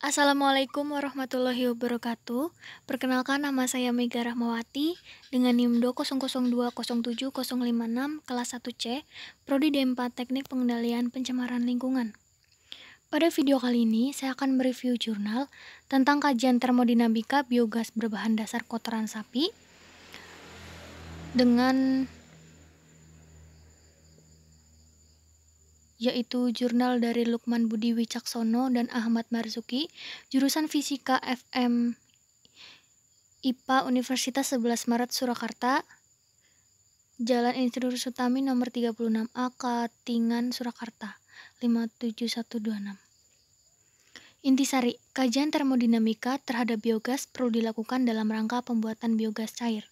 Assalamualaikum warahmatullahi wabarakatuh. Perkenalkan nama saya Mega Rahmawati dengan NIM 200207056 kelas 1C, prodi D4 Teknik Pengendalian Pencemaran Lingkungan. Pada video kali ini, saya akan mereview jurnal tentang kajian termodinamika biogas berbahan dasar kotoran sapi dengan yaitu jurnal dari Lukman Budi Wicaksono dan Ahmad Marzuki, jurusan Fisika FM IPA Universitas 11 Maret Surakarta, Jalan Insinyur Sutami nomor 36A Katingan Surakarta 57126. Intisari, kajian termodinamika terhadap biogas perlu dilakukan dalam rangka pembuatan biogas cair.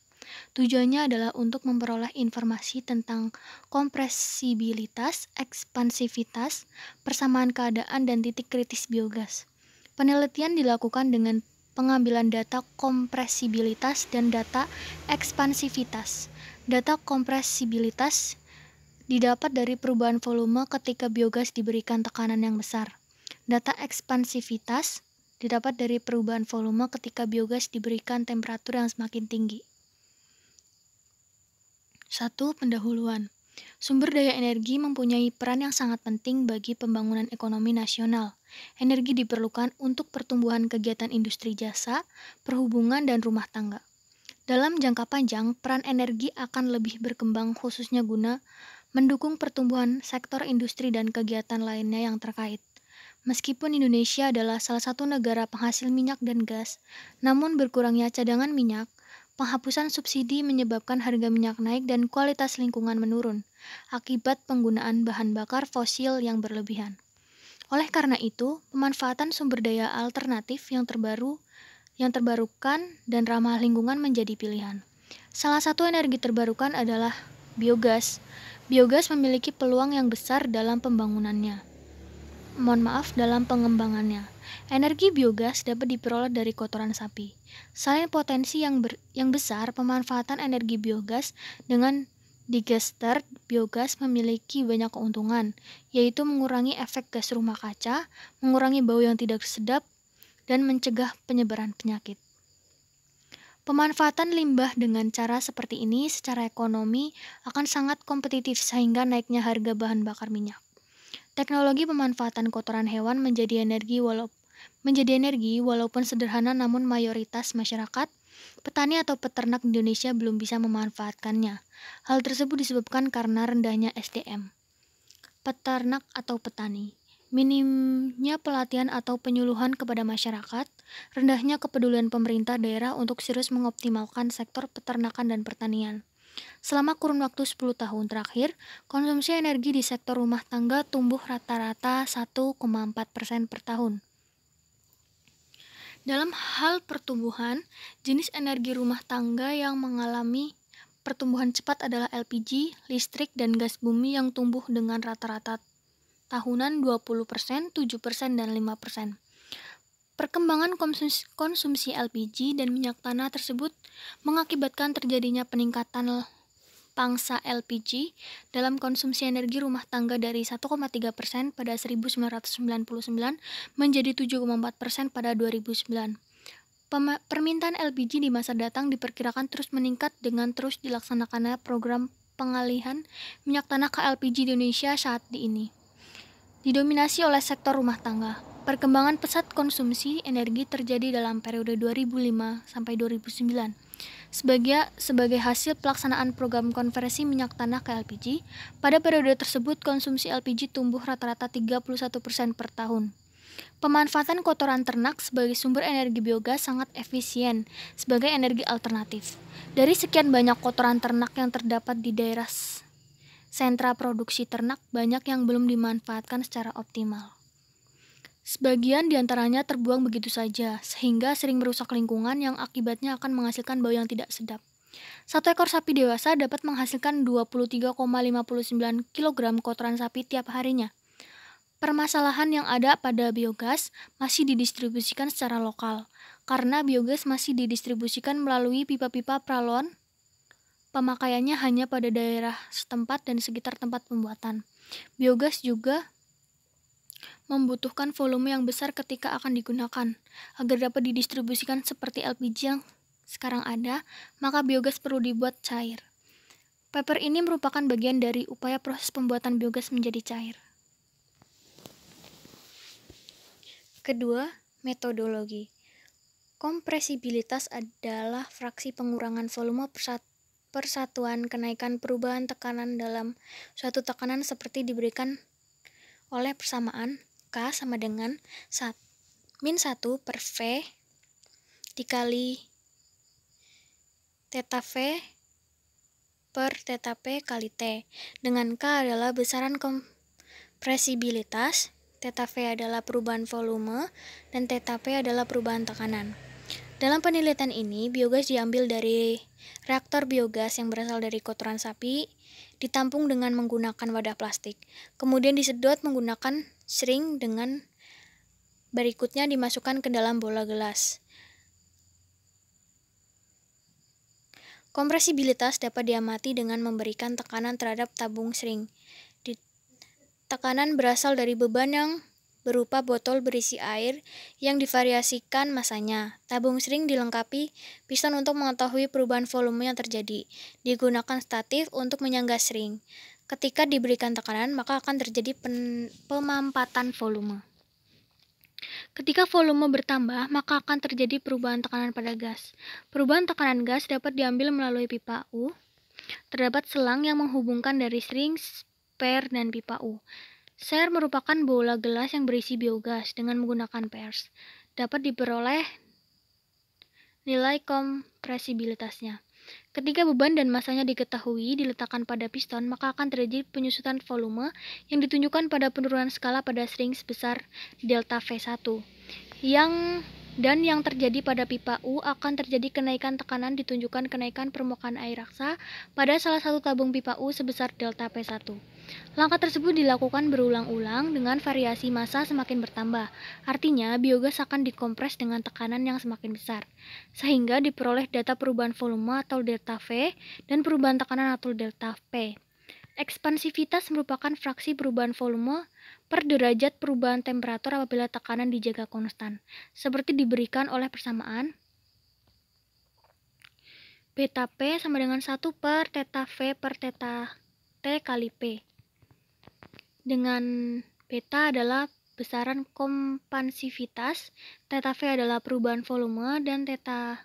Tujuannya adalah untuk memperoleh informasi tentang kompresibilitas, ekspansivitas, persamaan keadaan, dan titik kritis biogas. Penelitian dilakukan dengan pengambilan data kompresibilitas dan data ekspansivitas. Data kompresibilitas didapat dari perubahan volume ketika biogas diberikan tekanan yang besar. Data ekspansivitas didapat dari perubahan volume ketika biogas diberikan temperatur yang semakin tinggi. Satu, pendahuluan. Sumber daya energi mempunyai peran yang sangat penting bagi pembangunan ekonomi nasional. Energi diperlukan untuk pertumbuhan kegiatan industri jasa, perhubungan, dan rumah tangga. Dalam jangka panjang, peran energi akan lebih berkembang khususnya guna mendukung pertumbuhan sektor industri dan kegiatan lainnya yang terkait. Meskipun Indonesia adalah salah satu negara penghasil minyak dan gas, namun berkurangnya cadangan minyak Penghapusan subsidi menyebabkan harga minyak naik dan kualitas lingkungan menurun akibat penggunaan bahan bakar fosil yang berlebihan. Oleh karena itu, pemanfaatan sumber daya alternatif yang terbaru yang terbarukan dan ramah lingkungan menjadi pilihan. Salah satu energi terbarukan adalah biogas. Biogas memiliki peluang yang besar dalam pembangunannya. Mohon maaf, dalam pengembangannya. Energi biogas dapat diperoleh dari kotoran sapi. Selain potensi yang, ber, yang besar, pemanfaatan energi biogas dengan digester biogas memiliki banyak keuntungan, yaitu mengurangi efek gas rumah kaca, mengurangi bau yang tidak sedap, dan mencegah penyebaran penyakit. Pemanfaatan limbah dengan cara seperti ini secara ekonomi akan sangat kompetitif sehingga naiknya harga bahan bakar minyak. Teknologi pemanfaatan kotoran hewan menjadi energi walaupun Menjadi energi, walaupun sederhana namun mayoritas masyarakat, petani atau peternak Indonesia belum bisa memanfaatkannya. Hal tersebut disebabkan karena rendahnya SDM. Peternak atau petani Minimnya pelatihan atau penyuluhan kepada masyarakat, rendahnya kepedulian pemerintah daerah untuk serius mengoptimalkan sektor peternakan dan pertanian. Selama kurun waktu 10 tahun terakhir, konsumsi energi di sektor rumah tangga tumbuh rata-rata 1,4 persen per tahun. Dalam hal pertumbuhan, jenis energi rumah tangga yang mengalami pertumbuhan cepat adalah LPG, listrik, dan gas bumi yang tumbuh dengan rata-rata tahunan 20%, 7%, dan 5%. Perkembangan konsumsi, konsumsi LPG dan minyak tanah tersebut mengakibatkan terjadinya peningkatan pangsa LPG dalam konsumsi energi rumah tangga dari 1,3 persen pada 1999 menjadi 7,4 persen pada 2009. Pem permintaan LPG di masa datang diperkirakan terus meningkat dengan terus dilaksanakannya program pengalihan minyak tanah ke LPG di Indonesia saat ini. Didominasi oleh sektor rumah tangga. Perkembangan pesat konsumsi energi terjadi dalam periode 2005 sampai 2009 sebagai, sebagai hasil pelaksanaan program konversi minyak tanah ke LPG, pada periode tersebut konsumsi LPG tumbuh rata-rata 31% per tahun. Pemanfaatan kotoran ternak sebagai sumber energi biogas sangat efisien sebagai energi alternatif. Dari sekian banyak kotoran ternak yang terdapat di daerah sentra produksi ternak, banyak yang belum dimanfaatkan secara optimal. Sebagian diantaranya terbuang begitu saja, sehingga sering merusak lingkungan yang akibatnya akan menghasilkan bau yang tidak sedap. Satu ekor sapi dewasa dapat menghasilkan 23,59 kg kotoran sapi tiap harinya. Permasalahan yang ada pada biogas masih didistribusikan secara lokal, karena biogas masih didistribusikan melalui pipa-pipa pralon, pemakaiannya hanya pada daerah setempat dan sekitar tempat pembuatan. Biogas juga membutuhkan volume yang besar ketika akan digunakan. Agar dapat didistribusikan seperti LPG yang sekarang ada, maka biogas perlu dibuat cair. Paper ini merupakan bagian dari upaya proses pembuatan biogas menjadi cair. Kedua, metodologi. Kompresibilitas adalah fraksi pengurangan volume persatuan kenaikan perubahan tekanan dalam suatu tekanan seperti diberikan oleh persamaan K sama dengan sat, min 1 per V dikali teta V per teta P kali T. Dengan K adalah besaran kompresibilitas, teta V adalah perubahan volume, dan teta P adalah perubahan tekanan. Dalam penelitian ini, biogas diambil dari reaktor biogas yang berasal dari kotoran sapi, ditampung dengan menggunakan wadah plastik, kemudian disedot menggunakan sering dengan berikutnya dimasukkan ke dalam bola gelas. Kompresibilitas dapat diamati dengan memberikan tekanan terhadap tabung sering. Tekanan berasal dari beban yang berupa botol berisi air yang divariasikan masanya. Tabung sering dilengkapi piston untuk mengetahui perubahan volume yang terjadi. Digunakan statif untuk menyangga sering. Ketika diberikan tekanan, maka akan terjadi pemampatan volume. Ketika volume bertambah, maka akan terjadi perubahan tekanan pada gas. Perubahan tekanan gas dapat diambil melalui pipa U. Terdapat selang yang menghubungkan dari sering, spare dan pipa U. Share merupakan bola gelas yang berisi biogas dengan menggunakan pers. Dapat diperoleh nilai kompresibilitasnya. Ketika beban dan masanya diketahui diletakkan pada piston, maka akan terjadi penyusutan volume yang ditunjukkan pada penurunan skala pada string sebesar delta V1. Yang dan yang terjadi pada pipa U akan terjadi kenaikan tekanan ditunjukkan kenaikan permukaan air raksa pada salah satu tabung pipa U sebesar delta P1. Langkah tersebut dilakukan berulang-ulang dengan variasi masa semakin bertambah. Artinya, biogas akan dikompres dengan tekanan yang semakin besar, sehingga diperoleh data perubahan volume atau delta V dan perubahan tekanan atau delta P. Ekspansivitas merupakan fraksi perubahan volume per derajat perubahan temperatur apabila tekanan dijaga konstan, seperti diberikan oleh persamaan beta P sama dengan 1 per teta V per teta T kali P dengan beta adalah besaran kompansivitas, theta V adalah perubahan volume, dan theta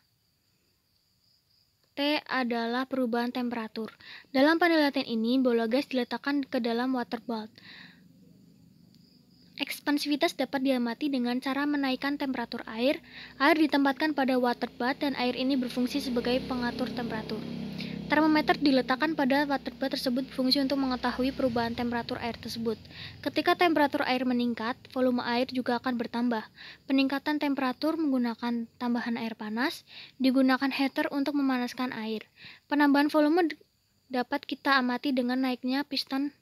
T adalah perubahan temperatur. Dalam penelitian ini, bola gas diletakkan ke dalam water bath. Ekspansivitas dapat diamati dengan cara menaikkan temperatur air. Air ditempatkan pada water bath dan air ini berfungsi sebagai pengatur temperatur. Termometer diletakkan pada bath tersebut fungsinya untuk mengetahui perubahan temperatur air tersebut. Ketika temperatur air meningkat, volume air juga akan bertambah. Peningkatan temperatur menggunakan tambahan air panas, digunakan heater untuk memanaskan air. Penambahan volume dapat kita amati dengan naiknya piston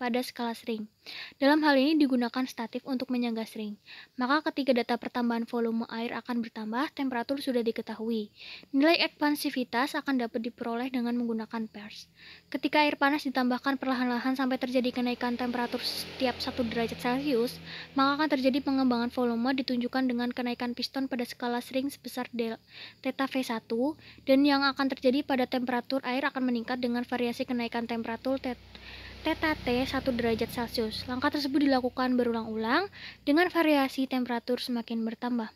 pada skala sering. Dalam hal ini digunakan statif untuk menyangga sering. Maka ketika data pertambahan volume air akan bertambah, temperatur sudah diketahui. Nilai ekspansivitas akan dapat diperoleh dengan menggunakan pers. Ketika air panas ditambahkan perlahan-lahan sampai terjadi kenaikan temperatur setiap 1 derajat Celcius, maka akan terjadi pengembangan volume ditunjukkan dengan kenaikan piston pada skala sering sebesar delta V1 dan yang akan terjadi pada temperatur air akan meningkat dengan variasi kenaikan temperatur theta t 1 derajat Celcius. Langkah tersebut dilakukan berulang-ulang dengan variasi temperatur semakin bertambah.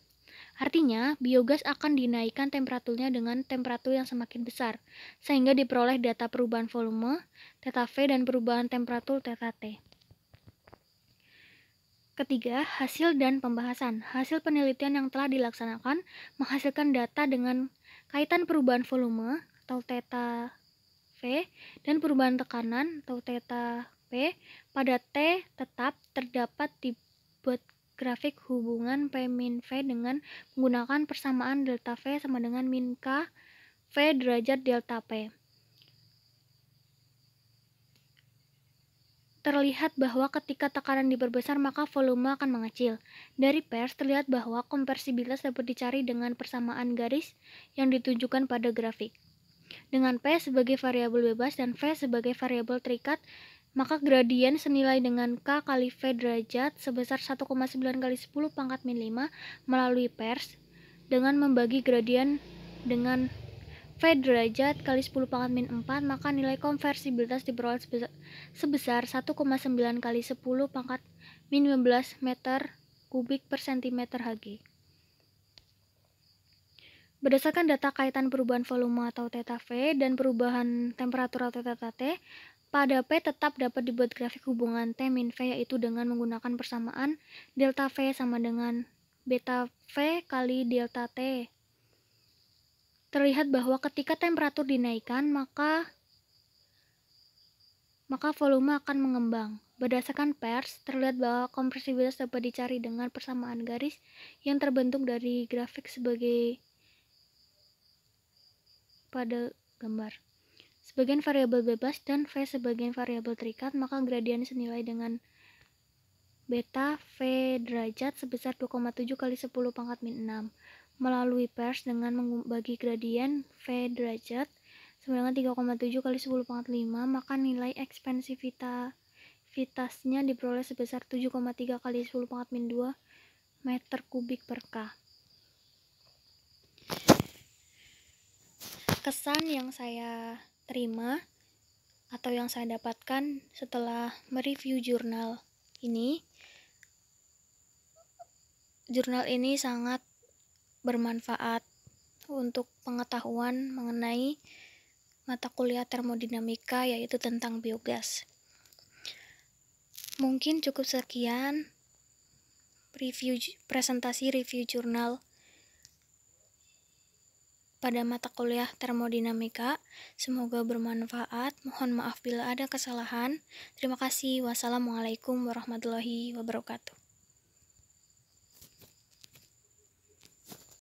Artinya, biogas akan dinaikkan temperaturnya dengan temperatur yang semakin besar, sehingga diperoleh data perubahan volume, v dan perubahan temperatur t Ketiga, hasil dan pembahasan. Hasil penelitian yang telah dilaksanakan menghasilkan data dengan kaitan perubahan volume atau teta dan perubahan tekanan atau theta P pada T tetap terdapat dibuat grafik hubungan P min V dengan menggunakan persamaan delta V sama dengan min K V derajat delta P. terlihat bahwa ketika tekanan diperbesar maka volume akan mengecil. Dari pers terlihat bahwa kompersibilitas dapat dicari dengan persamaan garis yang ditunjukkan pada grafik. Dengan P sebagai variabel bebas dan V sebagai variabel terikat, maka gradien senilai dengan K kali V derajat sebesar 1,9 kali 10 pangkat min 5 melalui pers dengan membagi gradien dengan V derajat kali 10 pangkat min 4 maka nilai konversibilitas diperoleh sebesar 1,9 kali 10 pangkat min 15 meter kubik per sentimeter Hg. Berdasarkan data kaitan perubahan volume atau theta V dan perubahan temperatur atau theta T, pada P tetap dapat dibuat grafik hubungan T min V yaitu dengan menggunakan persamaan delta V sama dengan beta V kali delta T. Terlihat bahwa ketika temperatur dinaikkan, maka maka volume akan mengembang. Berdasarkan pers, terlihat bahwa kompresibilitas dapat dicari dengan persamaan garis yang terbentuk dari grafik sebagai pada gambar. Sebagian variabel bebas dan V sebagian variabel terikat, maka gradien senilai dengan beta V derajat sebesar 2,7 kali 10 pangkat min 6 melalui pers dengan membagi gradien V derajat dengan 3,7 kali 10 pangkat 5 maka nilai ekspansivitasnya diperoleh sebesar 7,3 kali 10 pangkat min 2 meter kubik per K. kesan yang saya terima atau yang saya dapatkan setelah mereview jurnal ini jurnal ini sangat bermanfaat untuk pengetahuan mengenai mata kuliah termodinamika yaitu tentang biogas. Mungkin cukup sekian review presentasi review jurnal pada mata kuliah termodinamika. Semoga bermanfaat. Mohon maaf bila ada kesalahan. Terima kasih. Wassalamualaikum warahmatullahi wabarakatuh.